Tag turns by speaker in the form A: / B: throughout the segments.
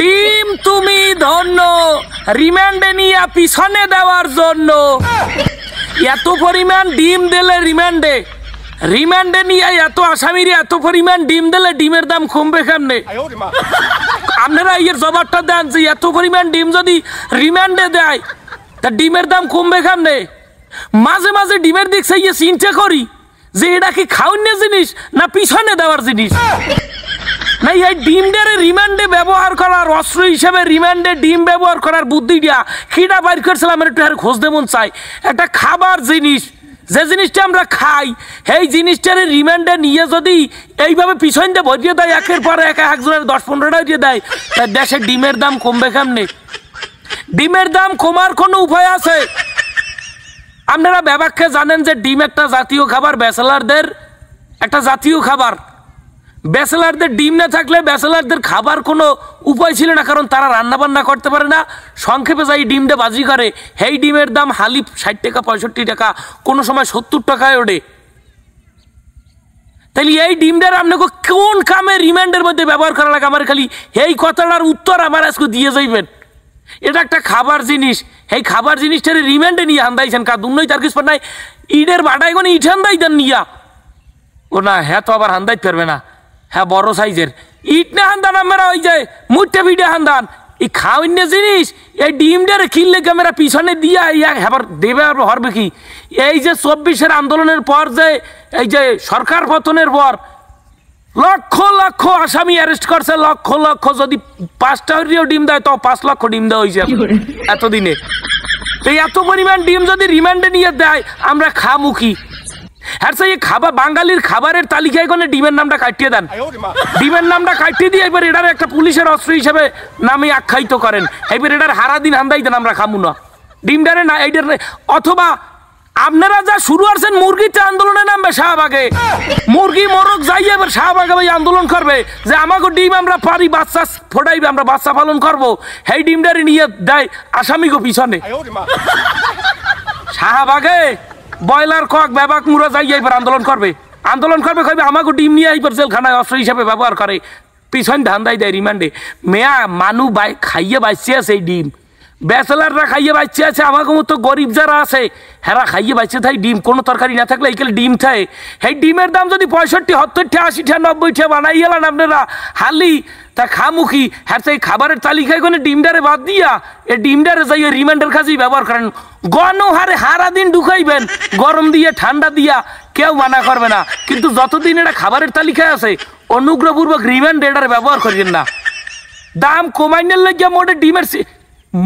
A: ডিম তুমি ধন্য রিমান্ডে নিয়ে পিছনে দেওয়ার জন্য এত পরিমাণ ডিম দিলে রিমান্ডে রিমান্ডে নিয়ে এত আসামির এত পরিমাণ ডিম দিলে ডিমের দাম কমবে কেমনে আপনারা ইয়ের জবাবটা দেন যে এত পরিমাণ ডিম যদি রিমান্ডে দেয় তা ডিমের দাম কমবে কেমনে মাঝে মাঝে ডিমের দিক ইয়ে চিন্তা করি যে এটা কি খাওয়ান্য জিনিস না পিছনে দেওয়ার জিনিস না এই ডিমটার রিমান্ডে ব্যবহার করার অস্ত্র হিসেবে রিমান্ডে ডিম ব্যবহার করার বুদ্ধি দিয়া কীটা বাইর করেছিলাম একটু আর খোঁজ দেবন চাই একটা খাবার জিনিস যে জিনিসটা আমরা খাই সেই জিনিসটার রিমান্ডে নিয়ে যদি এইভাবে পিছনটা ভরিয়ে দেয় একের পর এক একজনের দশ পনেরোটা দিয়ে দেয় তার দেশে ডিমের দাম কমবে কেমনে ডিমের দাম কমার কোনো উপায় আছে আপনারা ব্যবাক্ষে জানেন যে ডিম একটা জাতীয় খাবার ব্যাচেলারদের একটা জাতীয় খাবার ব্যাচেলারদের ডিম না থাকলে ব্যাচেলারদের খাবার কোনো উপায় ছিল না কারণ তারা রান্নাবান্না করতে পারে না সংক্ষেপে যাই ডিমটা বাজি করে হেই ডিমের দাম হালি ষাট টাকা পঁয়ষট্টি টাকা কোনো সময় সত্তর টাকায় ওঠে তাহলে এই ডিমটার আপনাকে কোন কামে রিমান্ডের মধ্যে ব্যবহার করা লাগে আমার খালি এই কথাটার উত্তর আমার আজকে দিয়ে যাইবেন এটা একটা খাবার জিনিস এই খাবার জিনিসটার রিমান্ডে নিয়ে আন্দাইছেন কা দুই তার কিছু নাই ইডের বাটাই কোনো ইঠান দাইতেন নিয়া ও না হ্যাঁ তো আবার আন্দাইতে পারবে না হ্যাঁ বড় সাইজের ইট না হান্দান আমরা ওই যে মুটে ভিডে হান্দান এই খাওয়ান্য জিনিস এই ডিমটারে খিললে ক্যামেরা পিছনে দিয়া ইয়া হেবার দেবে আর হরবে কি এই যে চব্বিশের আন্দোলনের পর যে এই যে সরকার পতনের পর লক্ষ লক্ষ আসামি অ্যারেস্ট করছে লক্ষ লক্ষ যদি পাঁচটা হরিও ডিম দেয় তো পাঁচ লক্ষ ডিম দেওয়া হয়েছে এতদিনে তো এত পরিমাণ ডিম যদি রিমান্ডে নিয়ে দেয় আমরা খামুখি হ্যাঁ স্যার এই খাবার বাঙালির খাবারের তালিকায় কোনো ডিমের নামটা কাটিয়ে দেন ডিমের নামটা কাটিয়ে দিয়ে এবার এটার একটা পুলিশের অস্ত্র হিসেবে নামে আখ্যায়িত করেন এবার এটার হারা দিন হান্দাই দেন আমরা খামু না ডিমটারে না এইটার অথবা আপনারা যা শুরু আসছেন মুরগিতে আন্দোলনে নামবে শাহবাগে মুরগি মোরগ যাই এবার শাহবাগে ভাই আন্দোলন করবে যে আমাকে ডিম আমরা পারি বাচ্চা ফোটাইবে আমরা বাচ্চা পালন করব সেই ডিমডারি নিয়ে দেয় আসামিকে পিছনে শাহবাগে ব্রয়লার কক ব্যাবাক মুরা যাই এইবার আন্দোলন করবে আন্দোলন করবে কবে আমাকে ডিম নিয়ে এইবার জেলখানায় অস্ত্র হিসাবে ব্যবহার করে পিছন ধান্দাই দেয় রিমান্ডে মেয়া মানু বাই খাইয়ে বাঁচিয়ে আছে এই ডিম ব্যাচেলাররা খাইয়ে বাঁচিয়ে আছে আমাকে মতো গরিব যারা আছে হেরা খাইয়ে বাঁচিয়ে তাই ডিম কোনো তরকারি না থাকলে এইখানে ডিম থাকে সেই ডিমের দাম যদি পঁয়ষট্টি সত্তরটা আশিটা নব্বইটা বানাই গেলেন আপনারা হালি তা খামুখি হ্যাঁ সেই খাবারের তালিকায় কোনো ডিমডারে বাদ দিয়া এ ডিমডারে যাই রিমাইন্ডার খাসি ব্যবহার করেন গণহারে হারা দিন ঢুকাইবেন গরম দিয়ে ঠান্ডা দিয়া কেউ মানা করবে না কিন্তু যতদিন এটা খাবারের তালিকায় আছে অনুগ্রহপূর্বক রিমাইন্ডার এটার ব্যবহার করবেন না দাম কমাই কমাইনের গিয়া মোটে ডিমের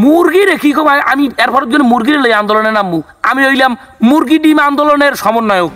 A: মুরগি রেখি কমায় আমি এরপর মুরগির লাই আন্দোলনে নামবো আমি হইলাম মুরগি ডিম আন্দোলনের সমন্বয়ক